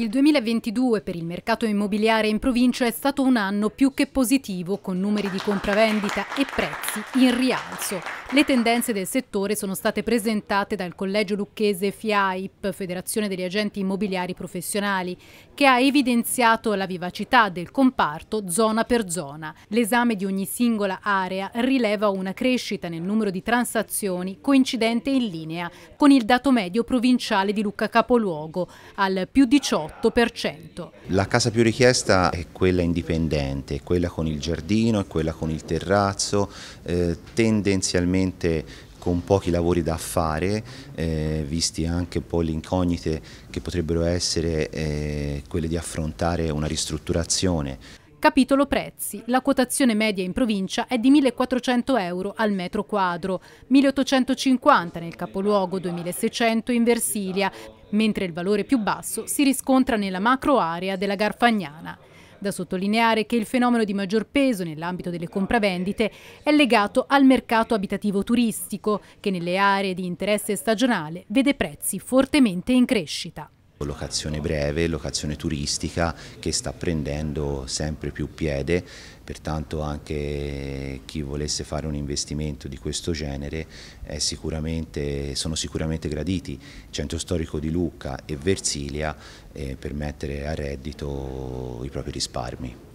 Il 2022 per il mercato immobiliare in provincia è stato un anno più che positivo, con numeri di compravendita e prezzi in rialzo. Le tendenze del settore sono state presentate dal collegio lucchese FIAIP, Federazione degli agenti immobiliari professionali, che ha evidenziato la vivacità del comparto zona per zona. L'esame di ogni singola area rileva una crescita nel numero di transazioni coincidente in linea con il dato medio provinciale di Lucca Capoluogo, al più 18 48%. La casa più richiesta è quella indipendente, quella con il giardino, quella con il terrazzo, eh, tendenzialmente con pochi lavori da fare, eh, visti anche poi le incognite che potrebbero essere eh, quelle di affrontare una ristrutturazione. Capitolo prezzi. La quotazione media in provincia è di 1.400 euro al metro quadro, 1.850 nel capoluogo, 2.600 in Versilia, mentre il valore più basso si riscontra nella macroarea della Garfagnana. Da sottolineare che il fenomeno di maggior peso nell'ambito delle compravendite è legato al mercato abitativo turistico, che nelle aree di interesse stagionale vede prezzi fortemente in crescita locazione breve, locazione turistica che sta prendendo sempre più piede, pertanto anche chi volesse fare un investimento di questo genere sicuramente, sono sicuramente graditi. Il centro storico di Lucca e Versilia eh, per mettere a reddito i propri risparmi.